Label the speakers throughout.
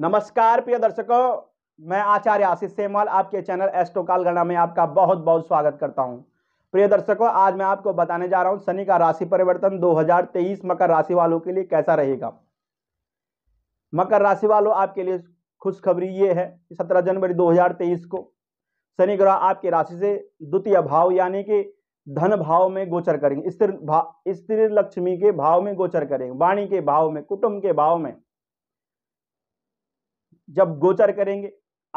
Speaker 1: नमस्कार प्रिय दर्शकों मैं आचार्य आशीष सेमवाल आपके चैनल एस्टोकाल गणा में आपका बहुत बहुत स्वागत करता हूं प्रिय दर्शकों आज मैं आपको बताने जा रहा हूं शनि का राशि परिवर्तन 2023 मकर राशि वालों के लिए कैसा रहेगा मकर राशि वालों आपके लिए खुशखबरी ये है कि सत्रह जनवरी 2023 को शनि ग्रह आपकी राशि से द्वितीय भाव यानी कि धन भाव में गोचर करेंगे स्त्री भाव स्त्री लक्ष्मी के भाव में गोचर करेंगे वाणी के भाव में कुटुंब के भाव में जब गोचर करेंगे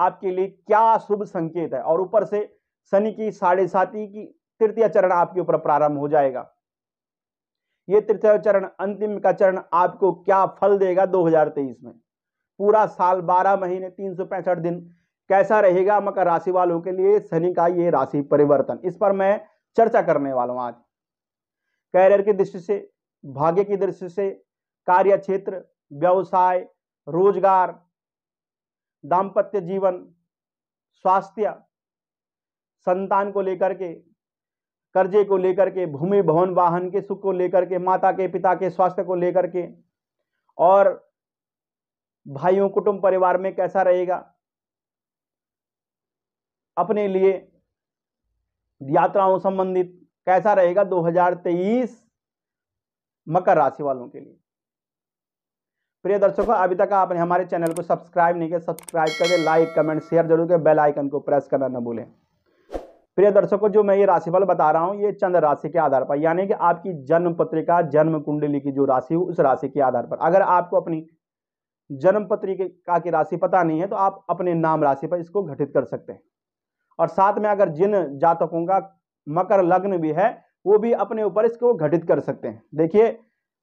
Speaker 1: आपके लिए क्या शुभ संकेत है और ऊपर से शनि की साढ़े साथी की तृतीय चरण आपके ऊपर प्रारंभ हो जाएगा ये तृतीय चरण अंतिम का चरण आपको क्या फल देगा 2023 में पूरा साल 12 महीने तीन दिन कैसा रहेगा मकर राशि वालों के लिए शनि का ये राशि परिवर्तन इस पर मैं चर्चा करने वाला हूं आज कैरियर की दृष्टि से भाग्य की दृष्टि से कार्य क्षेत्र व्यवसाय रोजगार दाम्पत्य जीवन स्वास्थ्य संतान को लेकर के कर्जे को लेकर के भूमि भवन वाहन के सुख को लेकर के माता के पिता के स्वास्थ्य को लेकर के और भाइयों कुटुंब परिवार में कैसा रहेगा अपने लिए यात्राओं संबंधित कैसा रहेगा 2023 मकर राशि वालों के लिए प्रिय दर्शकों अभी तक आपने हमारे चैनल को सब्सक्राइब नहीं किया सब्सक्राइब करें लाइक कमेंट शेयर जरूर करें बेल आइकन को प्रेस करना न भूलें प्रिय दर्शकों जो मैं ये राशिफल बता रहा हूँ ये चंद्र राशि के आधार पर यानी कि आपकी जन्म पत्रिका जन्म कुंडली की जो राशि हो उस राशि के आधार पर अगर आपको अपनी जन्म पत्रिका की राशि पता नहीं है तो आप अपने नाम राशि पर इसको घटित कर सकते हैं और साथ में अगर जिन जातकों का मकर लग्न भी है वो भी अपने ऊपर इसको घटित कर सकते हैं देखिए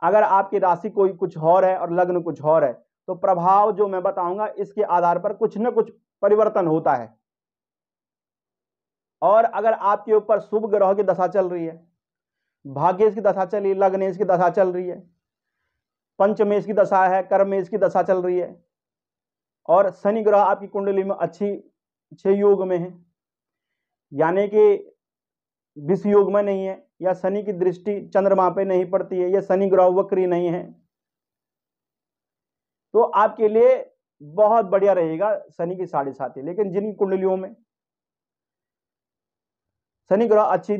Speaker 1: अगर आपकी राशि कोई कुछ और है और लग्न कुछ और है तो प्रभाव जो मैं बताऊंगा इसके आधार पर कुछ न कुछ परिवर्तन होता है और अगर आपके ऊपर शुभ ग्रह की दशा चल रही है भाग्येश की दशा चल रही है लग्नेश की दशा चल रही है पंचमेश की दशा है कर्मेश की दशा चल रही है और शनि ग्रह आपकी कुंडली में अच्छी छह योग में है यानी कि विष योग में नहीं है या शनि की दृष्टि चंद्रमा पे नहीं पड़ती है या शनि ग्रह वक्री नहीं है तो आपके लिए बहुत बढ़िया रहेगा शनि की साढ़े साथी ही लेकिन जिन कुंडलियों में शनि ग्रह अच्छी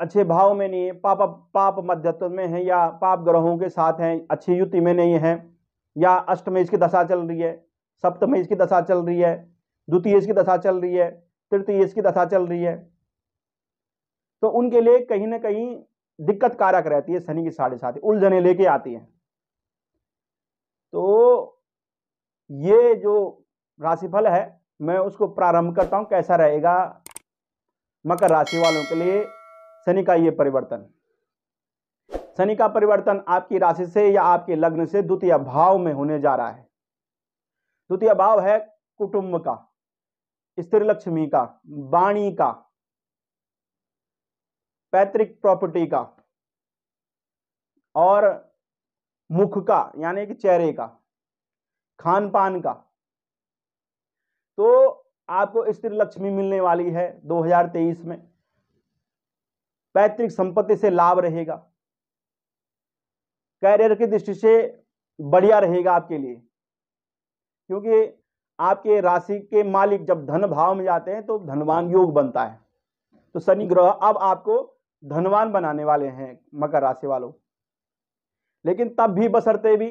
Speaker 1: अच्छे भाव में नहीं है पाप पाप मध्यत्व में है या पाप ग्रहों के साथ हैं अच्छी युति में नहीं है या अष्टमेश की दशा चल रही है सप्तमेश की दशा चल रही है द्वितीय की दशा चल रही है तृतीय की दशा चल रही है तो उनके लिए कहीं ना कहीं दिक्कत कारक रहती है शनि की साढ़े साथ उलझने लेके आती है तो ये जो राशिफल है मैं उसको प्रारंभ करता हूं कैसा रहेगा मकर राशि वालों के लिए शनि का ये परिवर्तन शनि का परिवर्तन आपकी राशि से या आपके लग्न से द्वितीय भाव में होने जा रहा है द्वितीय भाव है कुटुंब का स्त्री लक्ष्मी का वाणी का पैतृक प्रॉपर्टी का और मुख का यानी कि चेहरे का खान पान का तो आपको स्त्री लक्ष्मी मिलने वाली है 2023 में पैतृक संपत्ति से लाभ रहेगा कैरियर की दृष्टि से बढ़िया रहेगा आपके लिए क्योंकि आपके राशि के मालिक जब धन भाव में जाते हैं तो धनवान योग बनता है तो शनि ग्रह अब आपको धनवान बनाने वाले हैं मकर राशि वालों लेकिन तब भी बसरते भी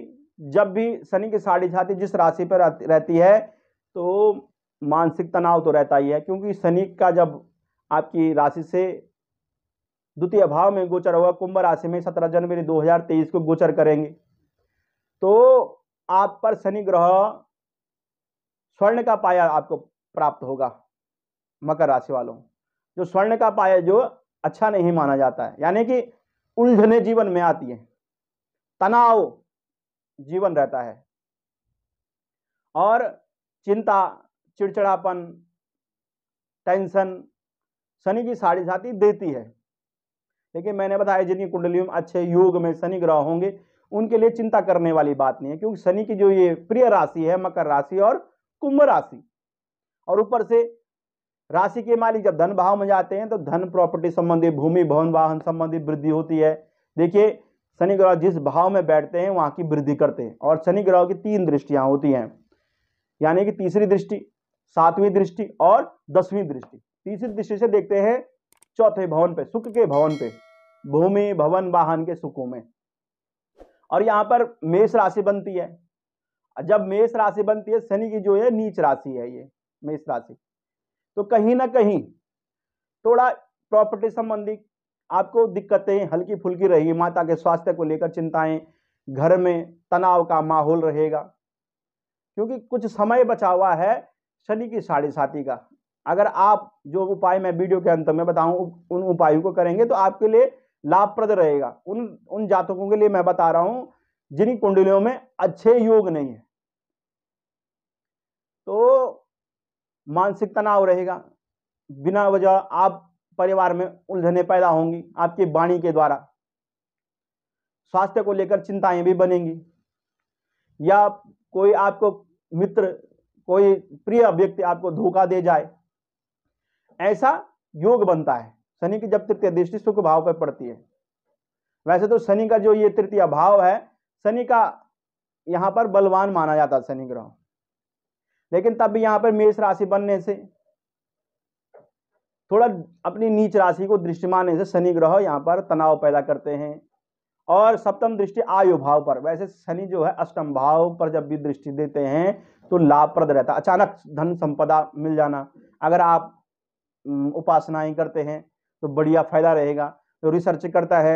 Speaker 1: जब भी शनि की साड़ी छाती जिस राशि पर रहती है तो मानसिक तनाव तो रहता ही है क्योंकि शनि का जब आपकी राशि से द्वितीय भाव में गोचर होगा कुंभ राशि में सत्रह जनवरी 2023 को गोचर करेंगे तो आप पर शनि ग्रह स्वर्ण का पाया आपको प्राप्त होगा मकर राशि वालों जो स्वर्ण का पाया जो अच्छा नहीं माना जाता है यानी कि उलझने जीवन में आती है तनाव जीवन रहता है और चिंता चिड़चिड़ापन टेंशन शनि की साड़ी साथी देती है लेकिन मैंने बताया जिनकी कुंडली में अच्छे योग में शनि ग्रह होंगे उनके लिए चिंता करने वाली बात नहीं है क्योंकि शनि की जो ये प्रिय राशि है मकर राशि और कुंभ राशि और ऊपर से राशि के मालिक जब धन भाव में जाते हैं तो धन प्रॉपर्टी संबंधी भूमि भवन वाहन संबंधी वृद्धि होती है देखिए शनि ग्रह जिस भाव में बैठते हैं वहाँ की वृद्धि करते हैं और शनि ग्रह की तीन दृष्टियाँ होती हैं यानी कि तीसरी दृष्टि सातवीं दृष्टि और दसवीं दृष्टि तीसरी दृष्टि से देखते हैं चौथे भवन पे सुख के भवन पे भूमि भवन वाहन के सुखों में और यहाँ पर मेष राशि बनती है जब मेष राशि बनती है शनि की जो है नीच राशि है ये मेष राशि तो कहीं ना कहीं थोड़ा प्रॉपर्टी संबंधी आपको दिक्कतें हल्की फुल्की रहेगी माता के स्वास्थ्य को लेकर चिंताएं घर में तनाव का माहौल रहेगा क्योंकि कुछ समय बचा हुआ है शनि की साढ़े साथी का अगर आप जो उपाय मैं वीडियो के अंत में बताऊं उन उपायों को करेंगे तो आपके लिए लाभप्रद रहेगा उन उन जातकों के लिए मैं बता रहा हूं जिन कुंडलियों में अच्छे योग नहीं है तो मानसिक तनाव रहेगा बिना वजह आप परिवार में उलझने पैदा होंगी आपकी वाणी के द्वारा स्वास्थ्य को लेकर चिंताएं भी बनेंगी या कोई आपको मित्र कोई प्रिय व्यक्ति आपको धोखा दे जाए ऐसा योग बनता है शनि की जब तृतीय दृष्टि सुख भाव पर पड़ती है वैसे तो शनि का जो ये तृतीय भाव है शनि का यहाँ पर बलवान माना जाता है शनि ग्रह लेकिन तब भी यहाँ पर मेष राशि बनने से थोड़ा अपनी नीच राशि को दृष्टिमान से शनि ग्रह यहाँ पर तनाव पैदा करते हैं और सप्तम दृष्टि आयु भाव पर वैसे शनि जो है अष्टम भाव पर जब भी दृष्टि देते हैं तो लाभप्रद रहता अचानक धन संपदा मिल जाना अगर आप उपासनाएं करते हैं तो बढ़िया फायदा रहेगा जो तो रिसर्च करता है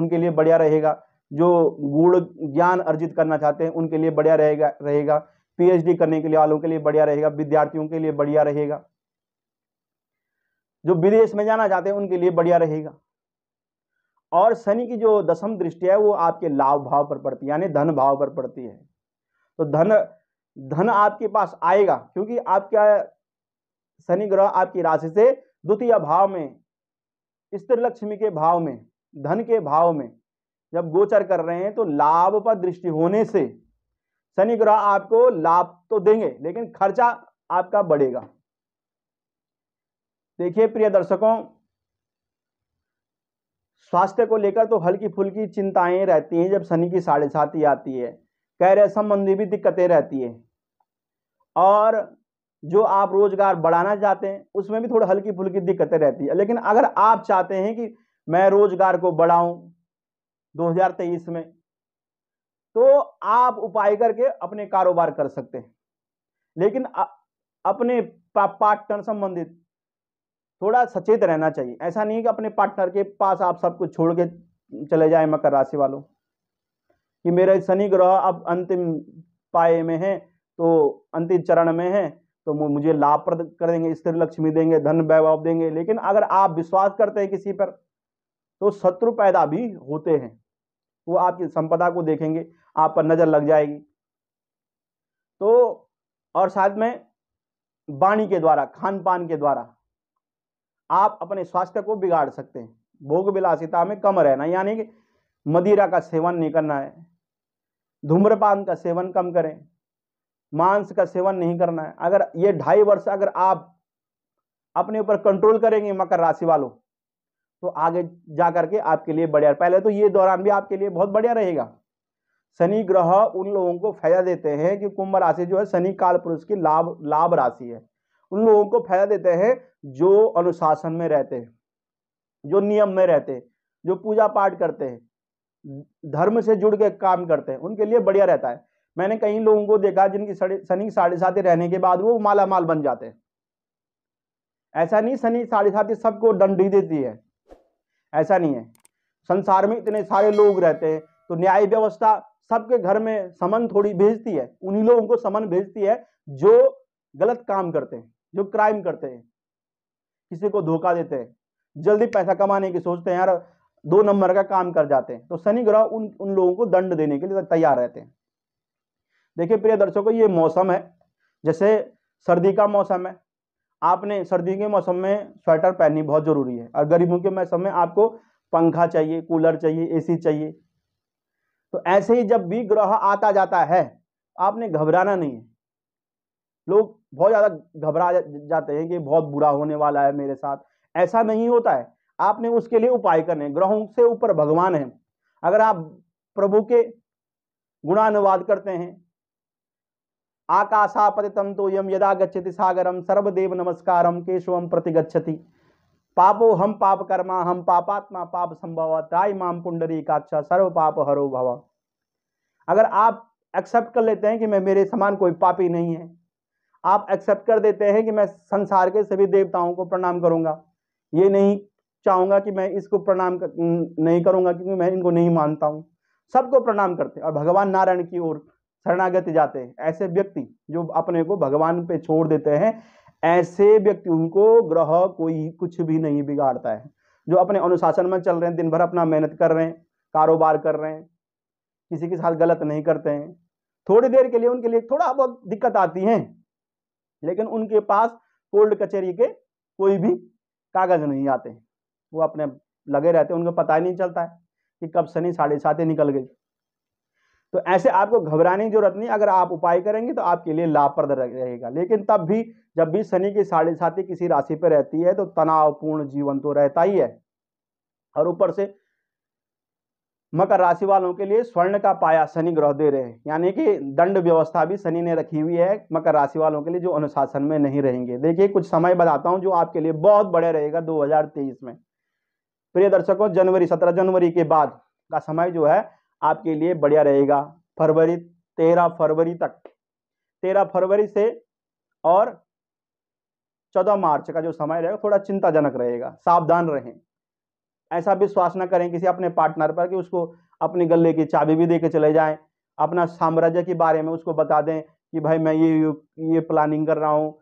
Speaker 1: उनके लिए बढ़िया रहेगा जो गूढ़ ज्ञान अर्जित करना चाहते हैं उनके लिए बढ़िया रहेगा रहेगा पीएचडी करने के लिए वालों के लिए बढ़िया रहेगा विद्यार्थियों के लिए बढ़िया रहेगा जो विदेश में जाना चाहते हैं उनके लिए बढ़िया रहेगा और शनि की जो दशम दृष्टि है वो आपके लाभ भाव पर पड़ती है यानी धन भाव पर पड़ती है तो धन धन आपके पास आएगा क्योंकि आपका शनि ग्रह आपकी राशि से द्वितीय भाव में स्त्रीलक्ष्मी के भाव में धन के भाव में जब गोचर कर रहे हैं तो लाभ पर दृष्टि होने से शनि ग्रह आपको लाभ तो देंगे लेकिन खर्चा आपका बढ़ेगा देखिए प्रिय दर्शकों स्वास्थ्य को लेकर तो हल्की फुल्की चिंताएं रहती हैं जब शनि की साढ़े साथ ही आती है कैरे संबंधी भी दिक्कतें रहती है और जो आप रोजगार बढ़ाना चाहते हैं उसमें भी थोड़ी हल्की फुल्की दिक्कतें रहती है लेकिन अगर आप चाहते हैं कि मैं रोजगार को बढ़ाऊं 2023 में तो आप उपाय करके अपने कारोबार कर सकते हैं लेकिन अपने पार्टनर संबंधित थोड़ा सचेत रहना चाहिए ऐसा नहीं कि अपने पार्टनर के पास आप सब कुछ छोड़ के चले जाए मकर राशि वालों कि मेरे शनि ग्रह अब अंतिम पाए में है तो अंतिम चरण में है तो मुझे लाभ प्रद कर देंगे स्त्री लक्ष्मी देंगे धन वैभव देंगे लेकिन अगर आप विश्वास करते हैं किसी पर तो शत्रु पैदा भी होते हैं वो आपकी संपदा को देखेंगे आप पर नज़र लग जाएगी तो और साथ में वाणी के द्वारा खान पान के द्वारा आप अपने स्वास्थ्य को बिगाड़ सकते हैं भोग विलासिता में कम रहना यानी कि मदिरा का सेवन नहीं करना है धूम्रपान का सेवन कम करें मांस का सेवन नहीं करना है अगर ये ढाई वर्ष अगर आप अपने ऊपर कंट्रोल करेंगे मकर राशि वालों तो आगे जा करके आपके लिए बढ़िया पहले तो ये दौरान भी आपके लिए बहुत बढ़िया रहेगा शनि ग्रह उन लोगों को फायदा देते हैं कि कुंभ राशि जो है शनि काल पुरुष की लाभ लाभ राशि है उन लोगों को फायदा देते हैं जो अनुशासन में रहते हैं जो नियम में रहते हैं जो पूजा पाठ करते हैं धर्म से जुड़ के काम करते हैं उनके लिए बढ़िया रहता है मैंने कई लोगों को देखा जिनकी शनि साढ़े साथी रहने के बाद वो माला माल बन जाते हैं ऐसा नहीं शनि साढ़े साथी सबको दंड देती है ऐसा नहीं है संसार में इतने सारे लोग रहते हैं तो न्याय व्यवस्था सबके घर में समन थोड़ी भेजती है उन्हीं लोगों को समन भेजती है जो गलत काम करते हैं जो क्राइम करते हैं किसी को धोखा देते हैं जल्दी पैसा कमाने की सोचते हैं यार दो नंबर का काम कर जाते हैं तो शनि ग्रह उन उन लोगों को दंड देने के लिए तैयार रहते हैं देखिए प्रिय दर्शकों ये मौसम है जैसे सर्दी का मौसम है आपने सर्दी के मौसम में स्वेटर पहननी बहुत ज़रूरी है और गरीबों के मौसम में आपको पंखा चाहिए कूलर चाहिए एसी चाहिए तो ऐसे ही जब भी ग्रह आता जाता है आपने घबराना नहीं है लोग बहुत ज़्यादा घबरा जाते हैं कि बहुत बुरा होने वाला है मेरे साथ ऐसा नहीं होता है आपने उसके लिए उपाय करने ग्रहों से ऊपर भगवान है अगर आप प्रभु के गुणानुवाद करते हैं आकाशापतितम तो यम यदा गच्छति सागरम सर्वदेव नमस्कारम केशवम प्रति गच्छति पापो हम पाप कर्मा हम पापात्मा पाप संभव त्राई माम पुंडरी काक्षा सर्व पाप हरो भव अगर आप एक्सेप्ट कर लेते हैं कि मैं मेरे समान कोई पापी नहीं है आप एक्सेप्ट कर देते हैं कि मैं संसार के सभी देवताओं को प्रणाम करूंगा ये नहीं चाहूंगा कि मैं इसको प्रणाम कर, नहीं करूंगा क्योंकि मैं इनको नहीं मानता हूँ सबको प्रणाम करते और भगवान नारायण की ओर शरणागति जाते हैं ऐसे व्यक्ति जो अपने को भगवान पे छोड़ देते हैं ऐसे व्यक्तियों को ग्रह कोई कुछ भी नहीं बिगाड़ता है जो अपने अनुशासन में चल रहे हैं दिन भर अपना मेहनत कर रहे हैं कारोबार कर रहे हैं किसी के साथ गलत नहीं करते हैं थोड़ी देर के लिए उनके लिए थोड़ा बहुत दिक्कत आती है लेकिन उनके पास कोर्ट कचहरी के कोई भी कागज नहीं आते वो अपने लगे रहते हैं उनको पता ही नहीं चलता है कि कब शनि साढ़े सातें निकल गई तो ऐसे आपको घबराने की जरूरत नहीं अगर आप उपाय करेंगे तो आपके लिए लाभप्रद रहेगा लेकिन तब भी जब भी शनि की साढ़े साथी किसी राशि पर रहती है तो तनावपूर्ण जीवन तो रहता ही है और ऊपर से मकर राशि वालों के लिए स्वर्ण का पाया शनि ग्रह दे रहे हैं यानी कि दंड व्यवस्था भी शनि ने रखी हुई है मकर राशि वालों के लिए जो अनुशासन में नहीं रहेंगे देखिए कुछ समय बताता हूं जो आपके लिए बहुत बड़े रहेगा 2023 में प्रिय दर्शकों जनवरी 17 जनवरी के बाद का समय जो है आपके लिए बढ़िया रहेगा फरवरी तेरह फरवरी तक तेरह फरवरी से और चौदह मार्च का जो समय रहेगा थोड़ा चिंताजनक रहेगा सावधान रहें ऐसा विश्वास न करें किसी अपने पार्टनर पर कि उसको अपने गले की चाबी भी दे के चले जाएं अपना साम्राज्य के बारे में उसको बता दें कि भाई मैं ये ये प्लानिंग कर रहा हूँ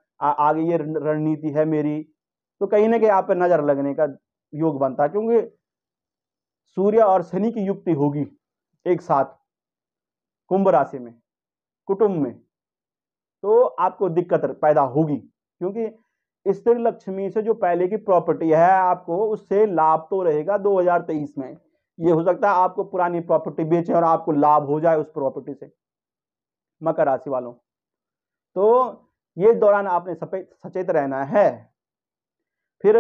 Speaker 1: आगे ये रणनीति है मेरी तो कहीं ना कहीं आप पर नज़र लगने का योग बनता है क्योंकि सूर्य और शनि की युक्ति होगी एक साथ कुंभ राशि में कुटुंब में तो आपको दिक्कत पैदा होगी क्योंकि स्त्री लक्ष्मी से जो पहले की प्रॉपर्टी है आपको उससे लाभ तो रहेगा 2023 में ये हो सकता है आपको पुरानी प्रॉपर्टी बेचें और आपको लाभ हो जाए उस प्रॉपर्टी से मकर राशि वालों तो ये दौरान आपने सचेत रहना है फिर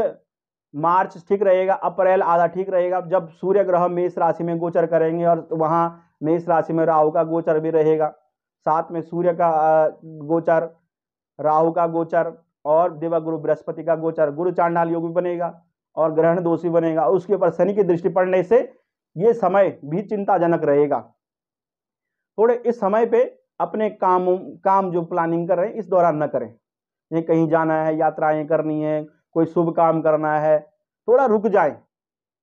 Speaker 1: मार्च ठीक रहेगा अप्रैल आधा ठीक रहेगा जब सूर्य ग्रह मेष राशि में गोचर करेंगे और वहाँ मेष राशि में राहु का गोचर भी रहेगा साथ में सूर्य का गोचर राहु का गोचर और देवा गुरु बृहस्पति का गोचर गुरु चांडाल योग भी बनेगा और ग्रहण दोष भी बनेगा उसके ऊपर शनि की दृष्टि पड़ने से ये समय भी चिंताजनक रहेगा थोड़े इस समय पर अपने काम काम जो प्लानिंग कर रहे हैं इस दौरान न करें ये कहीं जाना है यात्राएं करनी है कोई शुभ काम करना है थोड़ा रुक जाए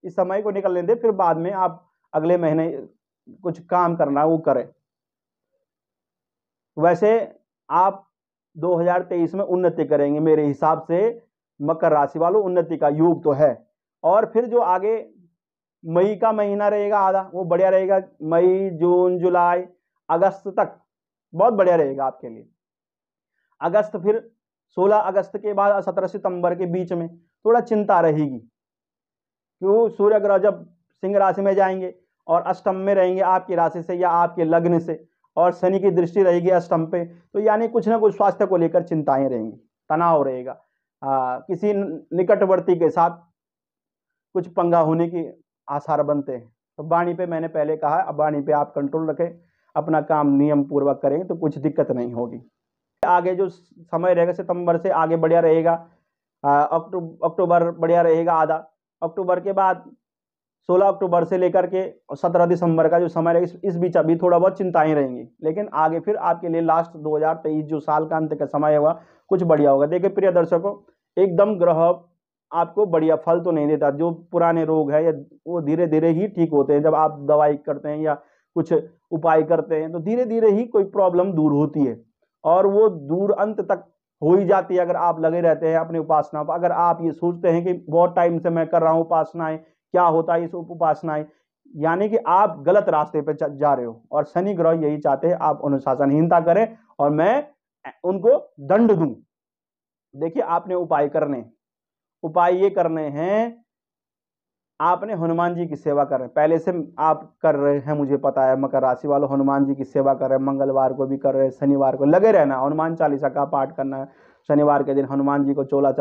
Speaker 1: इस समय को निकलने दे फिर बाद में आप अगले महीने कुछ काम करना वो करें वैसे आप 2023 में उन्नति करेंगे मेरे हिसाब से मकर राशि वालों उन्नति का योग तो है और फिर जो आगे मई का महीना रहेगा आधा वो बढ़िया रहेगा मई जून जुलाई अगस्त तक बहुत बढ़िया रहेगा आपके लिए अगस्त फिर 16 अगस्त के बाद सत्रह सितंबर के बीच में थोड़ा चिंता रहेगी क्यों सूर्य ग्रह जब सिंह राशि में जाएंगे और अष्टम में रहेंगे आपकी राशि से या आपके लग्न से और शनि की दृष्टि रहेगी अष्टम पे तो यानी कुछ ना कुछ स्वास्थ्य को लेकर चिंताएं रहेंगी तनाव रहेगा आ, किसी निकटवर्ती के साथ कुछ पंगा होने की आसार बनते हैं तो वाणी पे मैंने पहले कहा अब वाणी पे आप कंट्रोल रखें अपना काम नियम पूर्वक करें तो कुछ दिक्कत नहीं होगी आगे जो समय रहेगा सितंबर से आगे बढ़िया रहेगा अक्टूबर अक्टूबर बढ़िया रहेगा आधा अक्टूबर के बाद 16 अक्टूबर से लेकर के 17 दिसंबर का जो समय रहेगा इस बीच अभी थोड़ा बहुत चिंताएं रहेंगी लेकिन आगे फिर आपके लिए लास्ट 2023 जो साल का अंत का समय होगा कुछ बढ़िया होगा देखिए प्रिय दर्शकों एकदम ग्रह आपको बढ़िया फल तो नहीं देता जो पुराने रोग है या वो धीरे धीरे ही ठीक होते हैं जब आप दवाई करते हैं या कुछ उपाय करते हैं तो धीरे धीरे ही कोई प्रॉब्लम दूर होती है और वो दूर अंत तक हो ही जाती है अगर आप लगे रहते हैं अपनी उपासना पर अगर आप ये सोचते हैं कि बहुत टाइम से मैं कर रहा हूँ उपासनाएं क्या होता है इस उपासनाएं यानी कि आप गलत रास्ते पर जा रहे हो और शनि ग्रह यही चाहते हैं आप अनुशासनहीनता करें और मैं उनको दंड दूं देखिए आपने उपाय करने उपाय ये करने हैं आपने हनुमान जी की सेवा कर रहे हैं पहले से आप कर रहे हैं मुझे पता है मकर राशि वालों हनुमान जी की सेवा कर रहे हैं मंगलवार को भी कर रहे हैं शनिवार को लगे रहना हनुमान चालीसा का पाठ करना है शनिवार के दिन हनुमान जी को चोला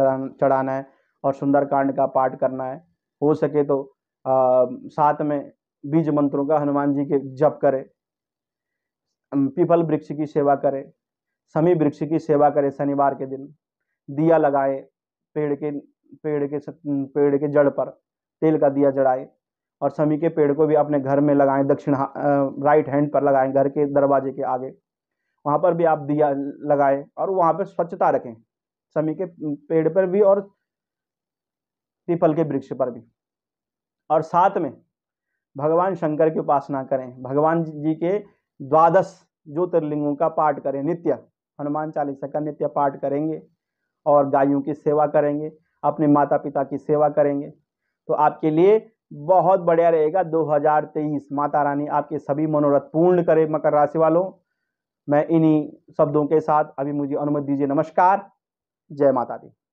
Speaker 1: चढ़ाना है और सुंदरकांड का पाठ करना है हो सके तो आ, साथ में बीज मंत्रों का हनुमान जी के जप करें पीपल वृक्ष की सेवा करें समी वृक्ष की सेवा करें शनिवार के दिन दिया लगाए पेड़ के पेड़ के पेड़ के जड़ पर तेल का दिया जड़ाएं और शमी के पेड़ को भी अपने घर में लगाएं दक्षिण राइट हैंड पर लगाएं घर के दरवाजे के आगे वहाँ पर भी आप दिया लगाएं और वहाँ पर स्वच्छता रखें शमी के पेड़ पर भी और पीपल के वृक्ष पर भी और साथ में भगवान शंकर की उपासना करें भगवान जी के द्वादश ज्योतिर्लिंगों का पाठ करें नित्य हनुमान चालीसा का नित्य पाठ करेंगे और गायों की सेवा करेंगे अपने माता पिता की सेवा करेंगे तो आपके लिए बहुत बढ़िया रहेगा 2023 माता रानी आपके सभी मनोरथ पूर्ण करे मकर राशि वालों मैं इन्हीं शब्दों के साथ अभी मुझे अनुमति दीजिए नमस्कार जय माता दी